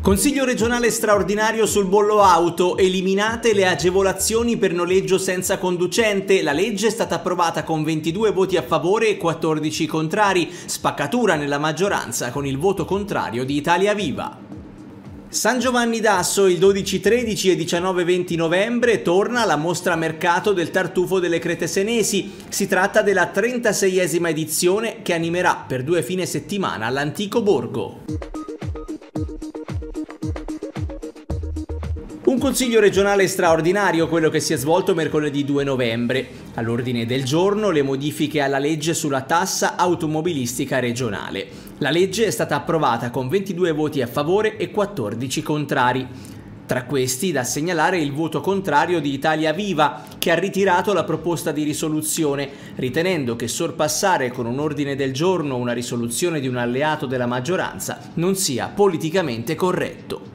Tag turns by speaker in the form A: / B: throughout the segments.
A: Consiglio regionale straordinario sul bollo auto, eliminate le agevolazioni per noleggio senza conducente, la legge è stata approvata con 22 voti a favore e 14 contrari, spaccatura nella maggioranza con il voto contrario di Italia Viva. San Giovanni d'Asso il 12, 13 e 19, 20 novembre torna alla mostra mercato del tartufo delle Crete Senesi. Si tratta della 36esima edizione che animerà per due fine settimana l'antico borgo. Un consiglio regionale straordinario quello che si è svolto mercoledì 2 novembre. All'ordine del giorno le modifiche alla legge sulla tassa automobilistica regionale. La legge è stata approvata con 22 voti a favore e 14 contrari. Tra questi da segnalare il voto contrario di Italia Viva, che ha ritirato la proposta di risoluzione, ritenendo che sorpassare con un ordine del giorno una risoluzione di un alleato della maggioranza non sia politicamente corretto.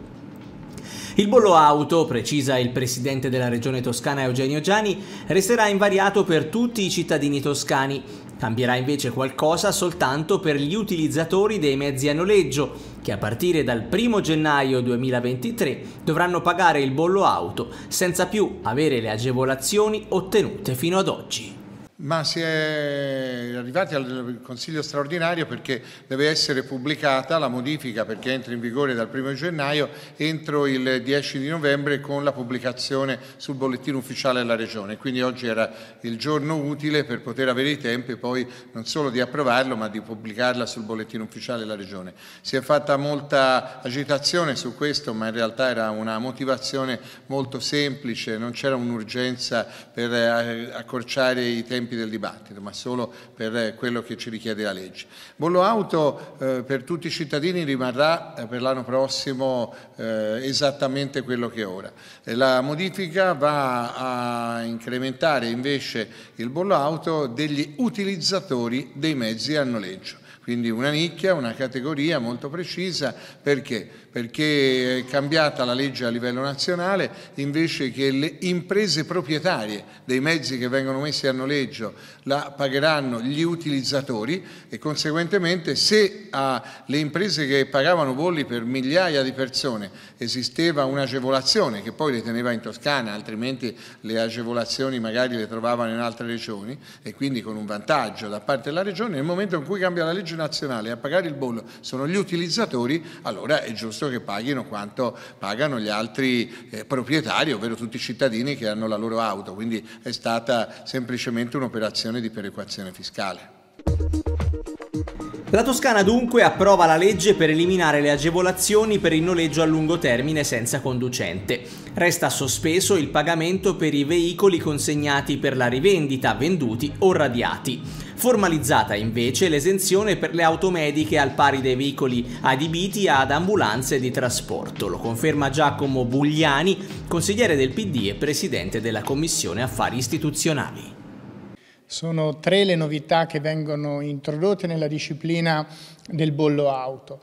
A: Il bollo auto, precisa il presidente della regione toscana Eugenio Gianni, resterà invariato per tutti i cittadini toscani, Cambierà invece qualcosa soltanto per gli utilizzatori dei mezzi a noleggio, che a partire dal 1 gennaio 2023 dovranno pagare il bollo auto senza più avere le agevolazioni ottenute fino ad oggi
B: ma si è arrivati al Consiglio straordinario perché deve essere pubblicata la modifica perché entra in vigore dal 1 gennaio entro il 10 di novembre con la pubblicazione sul bollettino ufficiale della Regione. Quindi oggi era il giorno utile per poter avere i tempi poi non solo di approvarlo ma di pubblicarla sul bollettino ufficiale della Regione. Si è fatta molta agitazione su questo ma in realtà era una motivazione molto semplice, non c'era un'urgenza per eh, accorciare i tempi tempi del dibattito, ma solo per eh, quello che ci richiede la legge. Bollo auto eh, per tutti i cittadini rimarrà eh, per l'anno prossimo eh, esattamente quello che è ora. Eh, la modifica va a incrementare invece il bollo auto degli utilizzatori dei mezzi a noleggio. Quindi una nicchia, una categoria molto precisa, perché? Perché è cambiata la legge a livello nazionale, invece che le imprese proprietarie dei mezzi che vengono messi a noleggio la pagheranno gli utilizzatori e conseguentemente se alle imprese che pagavano bolli per migliaia di persone esisteva un'agevolazione che poi le teneva in Toscana, altrimenti le agevolazioni magari le trovavano in altre regioni e quindi con un vantaggio da parte della regione, nel momento in cui cambia la legge nazionale a pagare il bollo sono gli utilizzatori, allora è giusto che paghino quanto pagano gli altri eh, proprietari, ovvero tutti i cittadini che hanno la loro auto. Quindi è stata semplicemente un'operazione di perequazione fiscale.
A: La Toscana dunque approva la legge per eliminare le agevolazioni per il noleggio a lungo termine senza conducente. Resta sospeso il pagamento per i veicoli consegnati per la rivendita, venduti o radiati formalizzata invece l'esenzione per le auto mediche al pari dei veicoli adibiti ad ambulanze di trasporto. Lo conferma Giacomo Bugliani, consigliere del PD e presidente della Commissione Affari Istituzionali.
C: Sono tre le novità che vengono introdotte nella disciplina del bollo auto.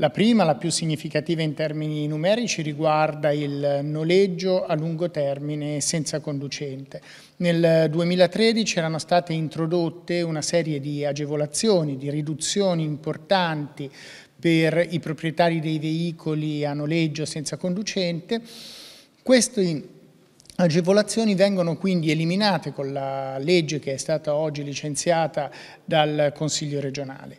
C: La prima, la più significativa in termini numerici, riguarda il noleggio a lungo termine senza conducente. Nel 2013 erano state introdotte una serie di agevolazioni, di riduzioni importanti per i proprietari dei veicoli a noleggio senza conducente. Queste agevolazioni vengono quindi eliminate con la legge che è stata oggi licenziata dal Consiglio regionale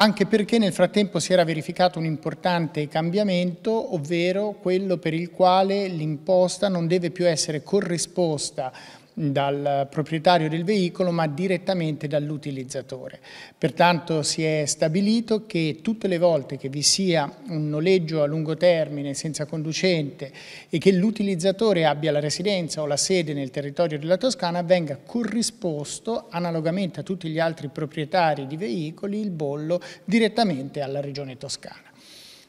C: anche perché nel frattempo si era verificato un importante cambiamento, ovvero quello per il quale l'imposta non deve più essere corrisposta dal proprietario del veicolo ma direttamente dall'utilizzatore. Pertanto si è stabilito che tutte le volte che vi sia un noleggio a lungo termine senza conducente e che l'utilizzatore abbia la residenza o la sede nel territorio della Toscana venga corrisposto analogamente a tutti gli altri proprietari di veicoli il bollo direttamente alla Regione Toscana.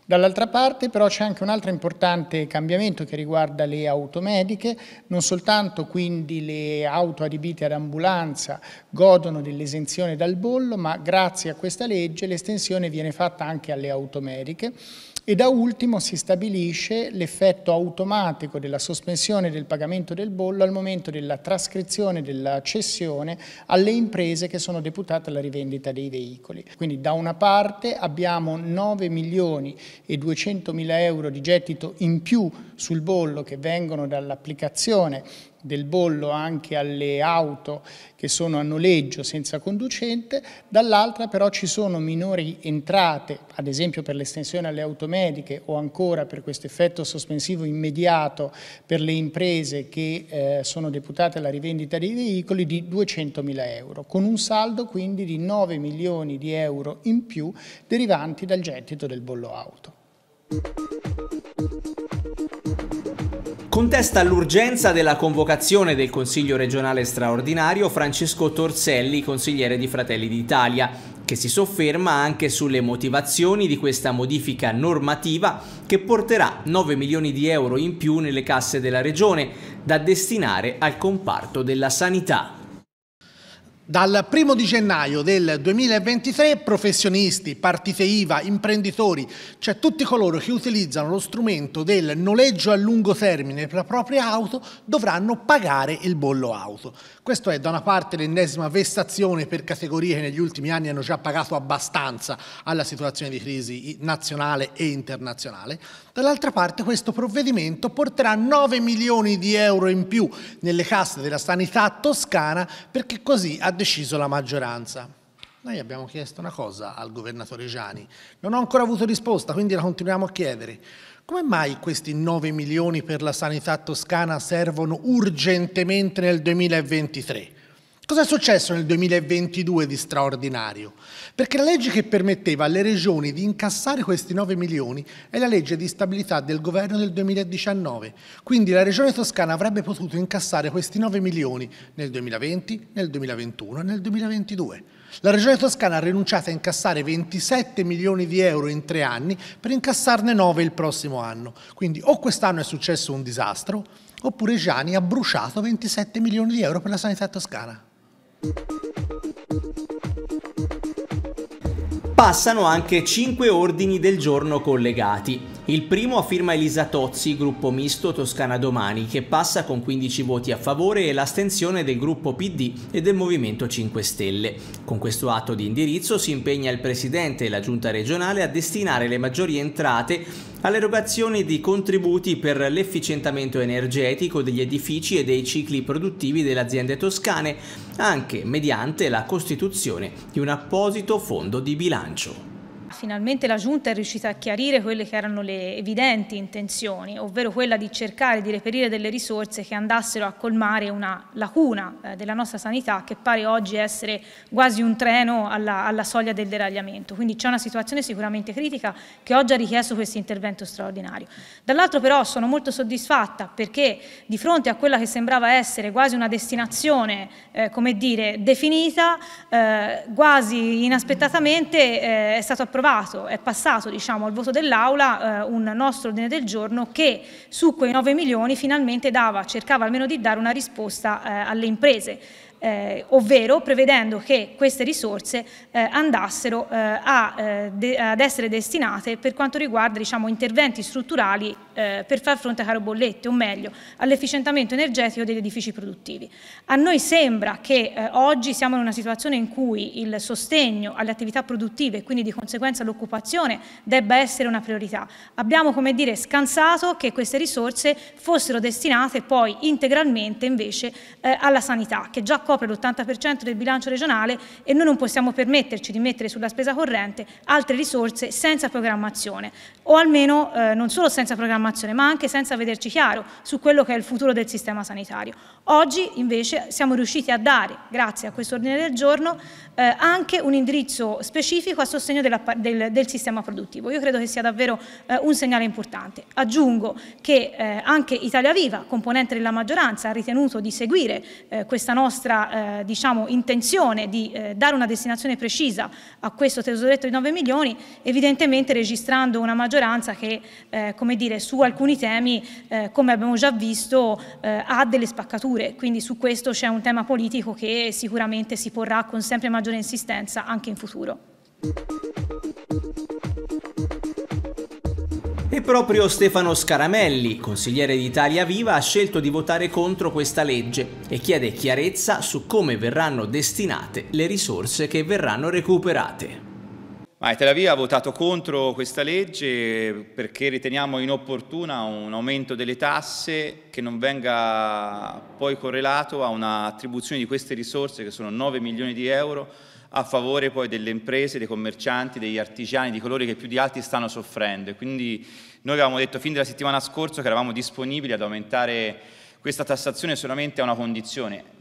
C: Dall'altra parte però c'è anche un altro importante cambiamento che riguarda le automediche, non soltanto quindi le auto adibite ad ambulanza godono dell'esenzione dal bollo, ma grazie a questa legge l'estensione viene fatta anche alle automediche e da ultimo si stabilisce l'effetto automatico della sospensione del pagamento del bollo al momento della trascrizione della cessione alle imprese che sono deputate alla rivendita dei veicoli. Quindi da una parte abbiamo 9 milioni e 200 mila euro di gettito in più sul bollo che vengono dall'applicazione del bollo anche alle auto che sono a noleggio senza conducente, dall'altra però ci sono minori entrate, ad esempio per l'estensione alle automediche o ancora per questo effetto sospensivo immediato per le imprese che eh, sono deputate alla rivendita dei veicoli di 200 mila euro, con un saldo quindi di 9 milioni di euro in più derivanti dal gettito del bollo auto.
A: Contesta l'urgenza della convocazione del Consiglio regionale straordinario Francesco Torselli, consigliere di Fratelli d'Italia, che si sofferma anche sulle motivazioni di questa modifica normativa che porterà 9 milioni di euro in più nelle casse della regione da destinare al comparto della sanità.
D: Dal primo di gennaio del 2023 professionisti, partite IVA, imprenditori, cioè tutti coloro che utilizzano lo strumento del noleggio a lungo termine per la propria auto dovranno pagare il bollo auto. Questo è da una parte l'ennesima vessazione per categorie che negli ultimi anni hanno già pagato abbastanza alla situazione di crisi nazionale e internazionale, dall'altra parte questo provvedimento porterà 9 milioni di euro in più nelle casse della sanità toscana perché così ha deciso la maggioranza. Noi abbiamo chiesto una cosa al governatore Gianni, non ho ancora avuto risposta, quindi la continuiamo a chiedere. Come mai questi 9 milioni per la sanità toscana servono urgentemente nel 2023? Cosa è successo nel 2022 di straordinario? Perché la legge che permetteva alle regioni di incassare questi 9 milioni è la legge di stabilità del governo del 2019, quindi la regione toscana avrebbe potuto incassare questi 9 milioni nel 2020, nel 2021 e nel 2022. La regione toscana ha rinunciato a incassare 27 milioni di euro in tre anni per incassarne 9 il prossimo anno, quindi o quest'anno è successo un disastro oppure Gianni ha bruciato 27 milioni di euro per la sanità toscana.
A: Passano anche 5 ordini del giorno collegati. Il primo a firma Elisa Tozzi, gruppo misto Toscana Domani, che passa con 15 voti a favore e l'astensione del gruppo PD e del Movimento 5 Stelle. Con questo atto di indirizzo si impegna il Presidente e la Giunta regionale a destinare le maggiori entrate all'erogazione di contributi per l'efficientamento energetico degli edifici e dei cicli produttivi delle aziende toscane, anche mediante la costituzione di un apposito fondo di bilancio.
E: Finalmente la Giunta è riuscita a chiarire quelle che erano le evidenti intenzioni, ovvero quella di cercare di reperire delle risorse che andassero a colmare una lacuna eh, della nostra sanità che pare oggi essere quasi un treno alla, alla soglia del deragliamento. Quindi c'è una situazione sicuramente critica che oggi ha richiesto questo intervento straordinario. Dall'altro però sono molto soddisfatta perché di fronte a quella che sembrava essere quasi una destinazione, eh, come dire, definita, eh, quasi inaspettatamente eh, è stato approvato approvato, è passato diciamo, al voto dell'Aula eh, un nostro ordine del giorno che su quei 9 milioni finalmente dava, cercava almeno di dare una risposta eh, alle imprese. Eh, ovvero prevedendo che queste risorse eh, andassero eh, a, eh, ad essere destinate per quanto riguarda diciamo, interventi strutturali eh, per far fronte a caro bollette, o meglio all'efficientamento energetico degli edifici produttivi. A noi sembra che eh, oggi siamo in una situazione in cui il sostegno alle attività produttive e quindi di conseguenza l'occupazione debba essere una priorità. Abbiamo come dire scansato che queste risorse fossero destinate poi integralmente invece eh, alla sanità che già copre l'80% del bilancio regionale e noi non possiamo permetterci di mettere sulla spesa corrente altre risorse senza programmazione o almeno eh, non solo senza programmazione informazione, ma anche senza vederci chiaro su quello che è il futuro del sistema sanitario. Oggi invece siamo riusciti a dare, grazie a questo ordine del giorno, eh, anche un indirizzo specifico a sostegno della, del, del, sistema produttivo. Io credo che sia davvero eh, un segnale importante. Aggiungo che eh, anche Italia Viva, componente della maggioranza, ha ritenuto di seguire eh, questa nostra eh, diciamo, intenzione di eh, dare una destinazione precisa a questo tesoretto di 9 milioni, evidentemente registrando una maggioranza che, come dire, su alcuni temi, eh, come abbiamo già visto, eh, ha delle spaccature, quindi su questo c'è un tema politico che sicuramente si porrà con sempre maggiore insistenza anche in futuro.
A: E proprio Stefano Scaramelli, consigliere di Italia Viva, ha scelto di votare contro questa legge e chiede chiarezza su come verranno destinate le risorse che verranno recuperate.
F: Ma Tel Aviv ha votato contro questa legge perché riteniamo inopportuna un aumento delle tasse che non venga poi correlato a un'attribuzione di queste risorse che sono 9 milioni di euro a favore poi delle imprese, dei commercianti, degli artigiani, di coloro che più di altri stanno soffrendo. quindi noi avevamo detto fin dalla settimana scorsa che eravamo disponibili ad aumentare questa tassazione solamente a una condizione,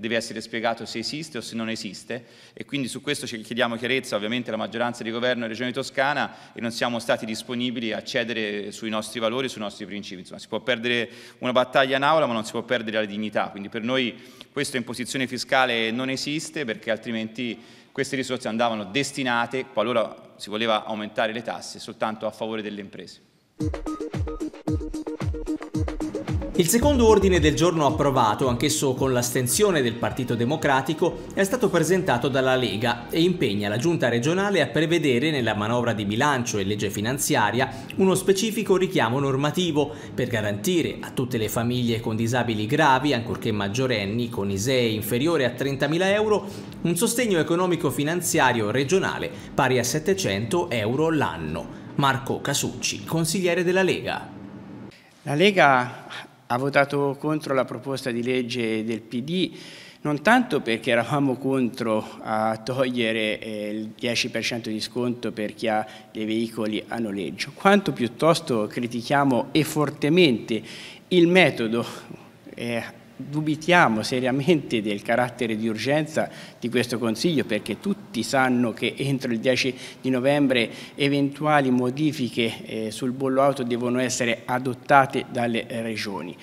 F: deve essere spiegato se esiste o se non esiste e quindi su questo ci chiediamo chiarezza ovviamente alla maggioranza di governo e Regione Toscana e non siamo stati disponibili a cedere sui nostri valori, sui nostri principi. Insomma, si può perdere una battaglia in aula ma non si può perdere la dignità, quindi per noi questa imposizione fiscale non esiste perché altrimenti queste risorse andavano destinate, qualora si voleva aumentare le tasse, soltanto a favore delle imprese.
A: Il secondo ordine del giorno approvato, anch'esso con l'astensione del Partito Democratico, è stato presentato dalla Lega e impegna la Giunta regionale a prevedere nella manovra di bilancio e legge finanziaria uno specifico richiamo normativo per garantire a tutte le famiglie con disabili gravi, ancorché maggiorenni, con ISEE inferiore a 30.000 euro, un sostegno economico-finanziario regionale pari a 700 euro l'anno. Marco Casucci, consigliere della Lega. La Lega ha votato contro la proposta di
G: legge del PD non tanto perché eravamo contro a togliere eh, il 10% di sconto per chi ha dei veicoli a noleggio, quanto piuttosto critichiamo e fortemente il metodo eh, dubitiamo seriamente del carattere di urgenza di questo Consiglio perché tutti sanno che entro il 10 di novembre eventuali modifiche eh, sul bollo auto devono essere adottate dalle eh, regioni.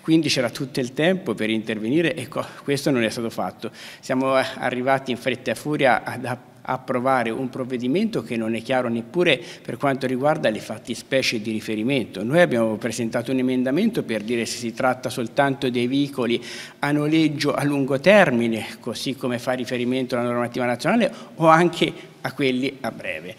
G: Quindi c'era tutto il tempo per intervenire e questo non è stato fatto. Siamo eh, arrivati in fretta e furia ad approvare approvare un provvedimento che non è chiaro neppure per quanto riguarda le fattispecie di riferimento. Noi abbiamo presentato un emendamento per dire se si tratta soltanto dei veicoli a noleggio a lungo termine, così come fa riferimento la normativa nazionale, o anche a quelli a breve.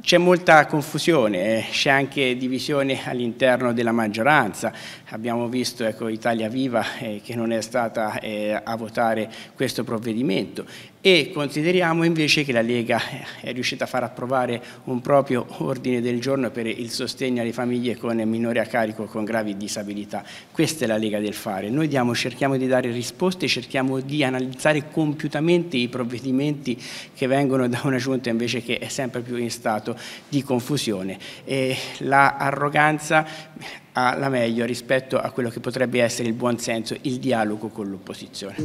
G: C'è molta confusione, eh, c'è anche divisione all'interno della maggioranza. Abbiamo visto ecco, Italia Viva eh, che non è stata eh, a votare questo provvedimento e consideriamo invece che la Lega è riuscita a far approvare un proprio ordine del giorno per il sostegno alle famiglie con minore a carico con gravi disabilità. Questa è la Lega del fare. Noi diamo, cerchiamo di dare risposte, cerchiamo di analizzare compiutamente i provvedimenti che vengono da una giunta invece che è sempre più in stato di confusione. E la arroganza la meglio rispetto a quello che potrebbe essere il buonsenso,
A: il dialogo con l'opposizione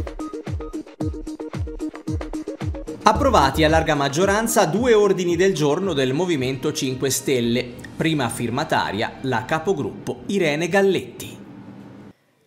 A: approvati a larga maggioranza due ordini del giorno del Movimento 5 Stelle, prima firmataria la capogruppo Irene Galletti.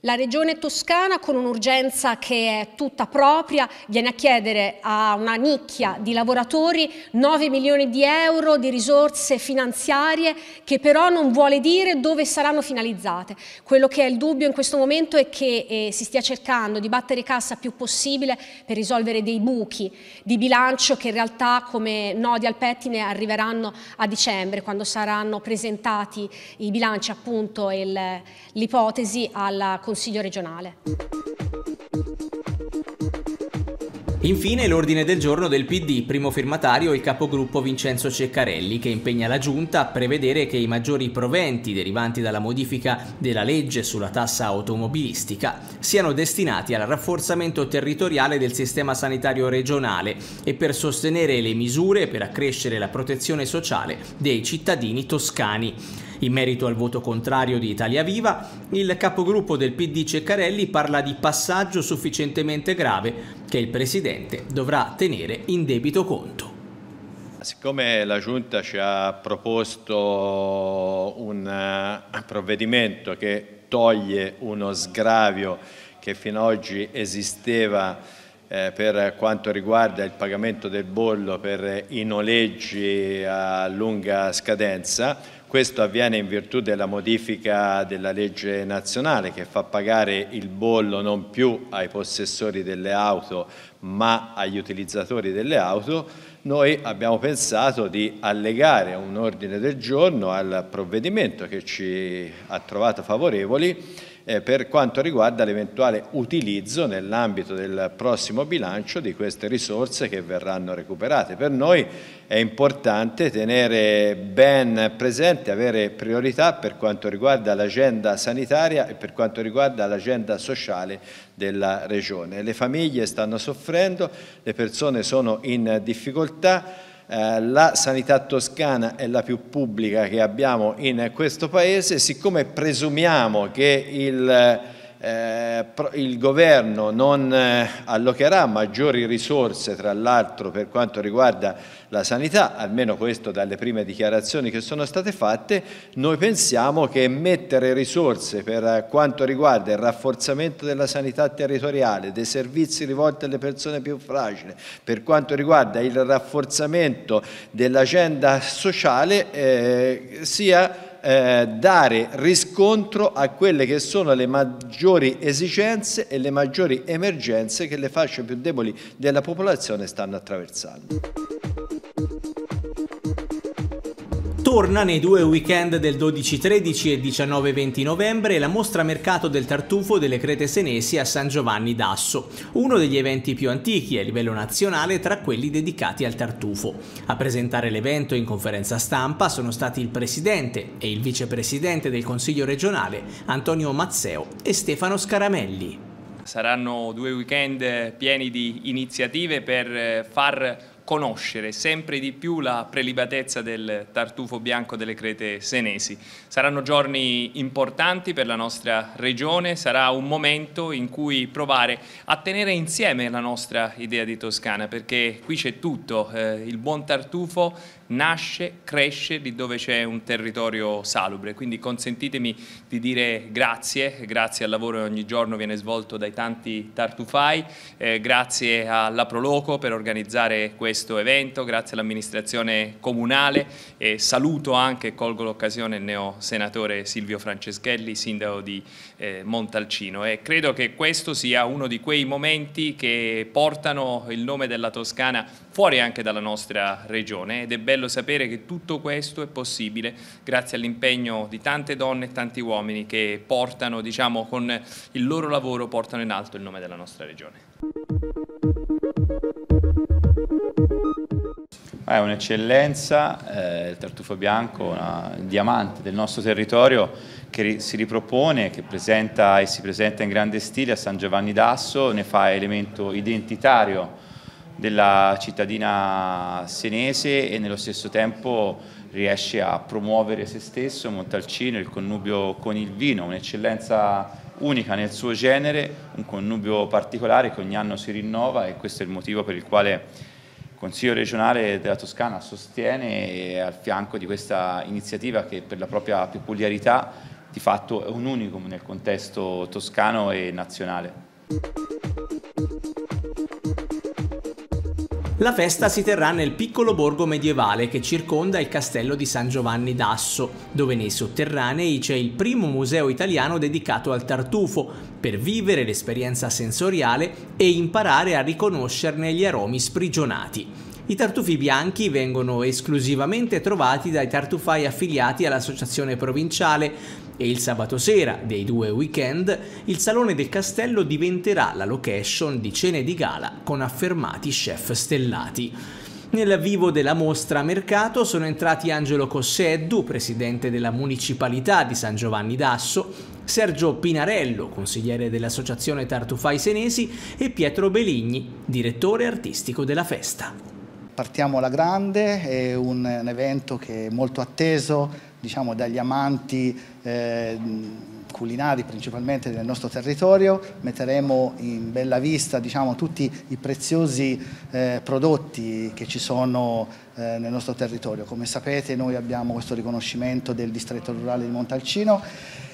E: La regione toscana, con un'urgenza che è tutta propria, viene a chiedere a una nicchia di lavoratori 9 milioni di euro di risorse finanziarie che però non vuole dire dove saranno finalizzate. Quello che è il dubbio in questo momento è che eh, si stia cercando di battere cassa più possibile per risolvere dei buchi di bilancio che in realtà come nodi al pettine arriveranno a dicembre quando saranno presentati i bilanci appunto e l'ipotesi alla Commissione Consiglio regionale.
A: Infine l'ordine del giorno del PD, primo firmatario il capogruppo Vincenzo Ceccarelli, che impegna la Giunta a prevedere che i maggiori proventi derivanti dalla modifica della legge sulla tassa automobilistica siano destinati al rafforzamento territoriale del sistema sanitario regionale e per sostenere le misure per accrescere la protezione sociale dei cittadini toscani. In merito al voto contrario di Italia Viva, il capogruppo del PD Ceccarelli parla di passaggio sufficientemente grave che il Presidente dovrà tenere in debito conto.
H: Siccome la Giunta ci ha proposto un eh, provvedimento che toglie uno sgravio che fino ad oggi esisteva eh, per quanto riguarda il pagamento del bollo per i noleggi a lunga scadenza, questo avviene in virtù della modifica della legge nazionale che fa pagare il bollo non più ai possessori delle auto ma agli utilizzatori delle auto noi abbiamo pensato di allegare un ordine del giorno al provvedimento che ci ha trovato favorevoli eh, per quanto riguarda l'eventuale utilizzo nell'ambito del prossimo bilancio di queste risorse che verranno recuperate. Per noi è importante tenere ben presente, avere priorità per quanto riguarda l'agenda sanitaria e per quanto riguarda l'agenda sociale della Regione. Le famiglie stanno soffrendo, le persone sono in difficoltà, eh, la sanità toscana è la più pubblica che abbiamo in questo paese, siccome presumiamo che il eh, il governo non eh, allocherà maggiori risorse tra l'altro per quanto riguarda la sanità, almeno questo dalle prime dichiarazioni che sono state fatte, noi pensiamo che mettere risorse per eh, quanto riguarda il rafforzamento della sanità territoriale, dei servizi rivolti alle persone più fragili, per quanto riguarda il rafforzamento dell'agenda sociale eh, sia eh, dare riscontro a quelle che sono le maggiori esigenze e le maggiori emergenze che le fasce più deboli della popolazione stanno attraversando.
A: Torna nei due weekend del 12-13 e 19-20 novembre la mostra mercato del tartufo delle crete senesi a San Giovanni d'Asso, uno degli eventi più antichi a livello nazionale tra quelli dedicati al tartufo. A presentare l'evento in conferenza stampa sono stati il presidente e il vicepresidente del Consiglio regionale Antonio Mazzeo e Stefano Scaramelli.
I: Saranno due weekend pieni di iniziative per far conoscere sempre di più la prelibatezza del tartufo bianco delle crete senesi. Saranno giorni importanti per la nostra regione, sarà un momento in cui provare a tenere insieme la nostra idea di Toscana, perché qui c'è tutto, eh, il buon tartufo nasce, cresce lì dove c'è un territorio salubre, quindi consentitemi di dire grazie, grazie al lavoro che ogni giorno viene svolto dai tanti tartufai, eh, grazie alla Proloco per organizzare questo evento, grazie all'amministrazione comunale e saluto anche colgo l'occasione il neo senatore Silvio Franceschelli, sindaco di eh, Montalcino e credo che questo sia uno di quei momenti che portano il nome della Toscana fuori anche dalla nostra regione ed è bello bello sapere che tutto questo è possibile grazie all'impegno di tante donne e tanti uomini che portano, diciamo, con il loro lavoro portano in alto il nome della nostra regione.
F: È un'eccellenza, eh, il tartufo bianco, una, un diamante del nostro territorio che ri, si ripropone, che presenta e si presenta in grande stile a San Giovanni d'Asso, ne fa elemento identitario della cittadina senese e nello stesso tempo riesce a promuovere se stesso, Montalcino, il connubio con il vino, un'eccellenza unica nel suo genere, un connubio particolare che ogni anno si rinnova e questo è il motivo per il quale il Consiglio regionale della Toscana sostiene al fianco di questa iniziativa che per la propria peculiarità di fatto è un unicum nel contesto toscano e nazionale. La festa si
A: terrà nel piccolo borgo medievale che circonda il castello di San Giovanni d'Asso, dove nei sotterranei c'è il primo museo italiano dedicato al tartufo, per vivere l'esperienza sensoriale e imparare a riconoscerne gli aromi sprigionati. I tartufi bianchi vengono esclusivamente trovati dai tartufai affiliati all'associazione provinciale e il sabato sera dei due weekend il Salone del Castello diventerà la location di cene di gala con affermati chef stellati. Nel vivo della mostra mercato sono entrati Angelo Cosseddu, presidente della municipalità di San Giovanni d'Asso, Sergio Pinarello, consigliere dell'Associazione Tartufai Senesi e Pietro Beligni, direttore artistico della festa
C: partiamo alla grande, è un, un evento che è molto atteso diciamo, dagli amanti eh, culinari principalmente del nostro territorio, metteremo in bella vista diciamo, tutti i preziosi eh, prodotti che ci sono eh, nel nostro territorio. Come sapete noi abbiamo questo riconoscimento del distretto rurale di Montalcino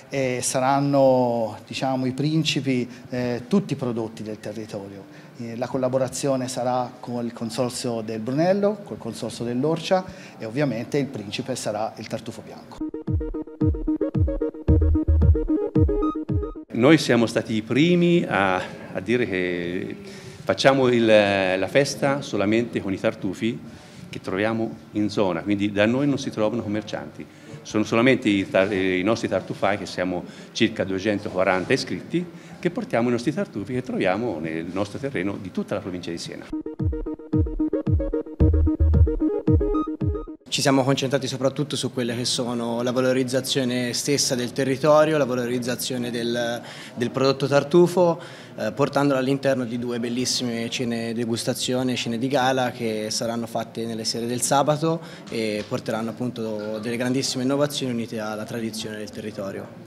C: e saranno diciamo, i principi eh, tutti i prodotti del territorio. Eh, la collaborazione sarà con il consorzio del Brunello, col consorzio dell'Orcia e ovviamente il principe sarà il tartufo bianco.
H: Noi siamo stati i primi a, a dire che facciamo il, la festa solamente con i tartufi che troviamo in zona, quindi da noi non si trovano commercianti. Sono solamente i, i nostri tartufai, che siamo circa 240 iscritti, che portiamo i nostri tartufi che troviamo nel nostro terreno di tutta la provincia di Siena.
G: ci siamo concentrati soprattutto su quelle che sono la valorizzazione stessa del territorio, la valorizzazione del, del prodotto tartufo, eh, portandolo all'interno di due bellissime cene degustazione, cene di gala che saranno fatte nelle sere del sabato e porteranno appunto delle grandissime innovazioni unite alla tradizione del territorio.